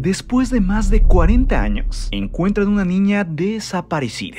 después de más de 40 años, encuentran una niña desaparecida.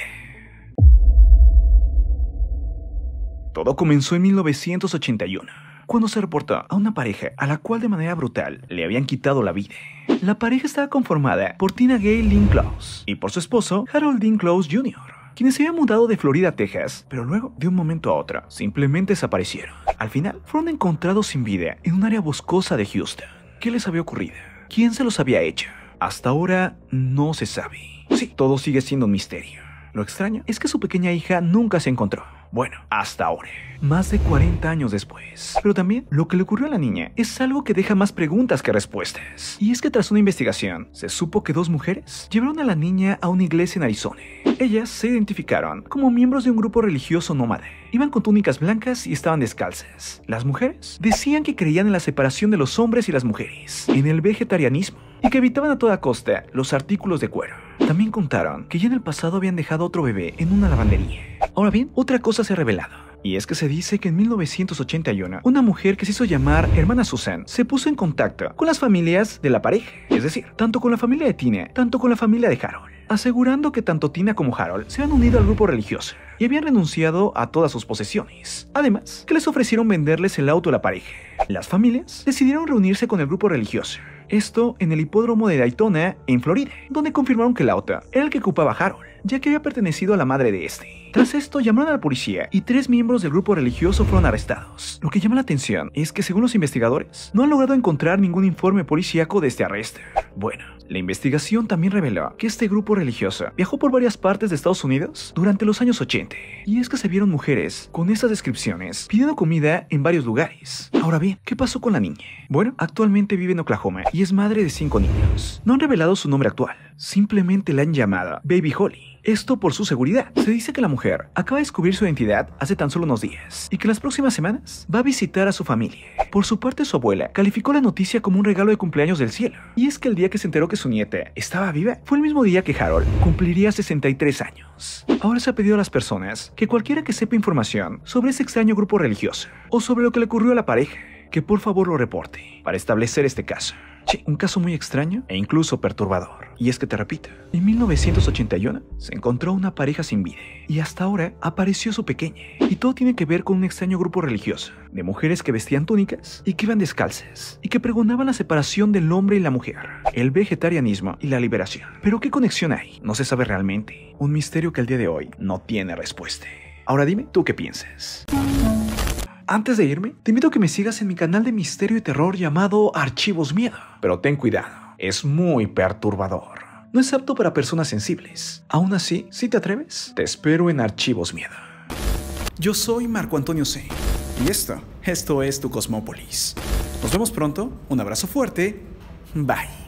Todo comenzó en 1981, cuando se reportó a una pareja a la cual de manera brutal le habían quitado la vida. La pareja estaba conformada por Tina Gay Lynn Close y por su esposo Harold Dean Close Jr., quienes se habían mudado de Florida a Texas, pero luego, de un momento a otro, simplemente desaparecieron. Al final, fueron encontrados sin vida en un área boscosa de Houston. ¿Qué les había ocurrido? quién se los había hecho. Hasta ahora no se sabe. Sí, todo sigue siendo un misterio. Lo extraño es que su pequeña hija nunca se encontró. Bueno, hasta ahora. Más de 40 años después. Pero también lo que le ocurrió a la niña es algo que deja más preguntas que respuestas. Y es que tras una investigación, se supo que dos mujeres llevaron a la niña a una iglesia en Arizona ellas se identificaron como miembros de un grupo religioso nómade. Iban con túnicas blancas y estaban descalzas. Las mujeres decían que creían en la separación de los hombres y las mujeres, en el vegetarianismo, y que evitaban a toda costa los artículos de cuero. También contaron que ya en el pasado habían dejado otro bebé en una lavandería. Ahora bien, otra cosa se ha revelado. Y es que se dice que en 1981, una mujer que se hizo llamar hermana Susan se puso en contacto con las familias de la pareja, es decir, tanto con la familia de Tina, tanto con la familia de Harold asegurando que tanto Tina como Harold se habían unido al grupo religioso y habían renunciado a todas sus posesiones. Además, que les ofrecieron venderles el auto a la pareja. Las familias decidieron reunirse con el grupo religioso. Esto en el hipódromo de Daytona, en Florida, donde confirmaron que el auto era el que ocupaba Harold ya que había pertenecido a la madre de este. Tras esto, llamaron a la policía y tres miembros del grupo religioso fueron arrestados. Lo que llama la atención es que, según los investigadores, no han logrado encontrar ningún informe policíaco de este arresto. Bueno, la investigación también reveló que este grupo religioso viajó por varias partes de Estados Unidos durante los años 80, y es que se vieron mujeres con estas descripciones pidiendo comida en varios lugares. Ahora bien, ¿qué pasó con la niña? Bueno, actualmente vive en Oklahoma y es madre de cinco niños. No han revelado su nombre actual, Simplemente la han llamado Baby Holly. Esto por su seguridad. Se dice que la mujer acaba de descubrir su identidad hace tan solo unos días y que las próximas semanas va a visitar a su familia. Por su parte, su abuela calificó la noticia como un regalo de cumpleaños del cielo. Y es que el día que se enteró que su nieta estaba viva fue el mismo día que Harold cumpliría 63 años. Ahora se ha pedido a las personas que cualquiera que sepa información sobre ese extraño grupo religioso o sobre lo que le ocurrió a la pareja, que por favor lo reporte para establecer este caso un caso muy extraño e incluso perturbador. Y es que te repito, en 1981 se encontró una pareja sin vida y hasta ahora apareció su pequeña. Y todo tiene que ver con un extraño grupo religioso de mujeres que vestían túnicas y que iban descalzas y que pregonaban la separación del hombre y la mujer, el vegetarianismo y la liberación. Pero ¿qué conexión hay? No se sabe realmente. Un misterio que al día de hoy no tiene respuesta. Ahora dime, ¿tú qué piensas? Antes de irme, te invito a que me sigas en mi canal de misterio y terror llamado Archivos Miedo. Pero ten cuidado, es muy perturbador. No es apto para personas sensibles. Aún así, si te atreves, te espero en Archivos Miedo. Yo soy Marco Antonio C. Y esto, esto es tu Cosmópolis. Nos vemos pronto, un abrazo fuerte, bye.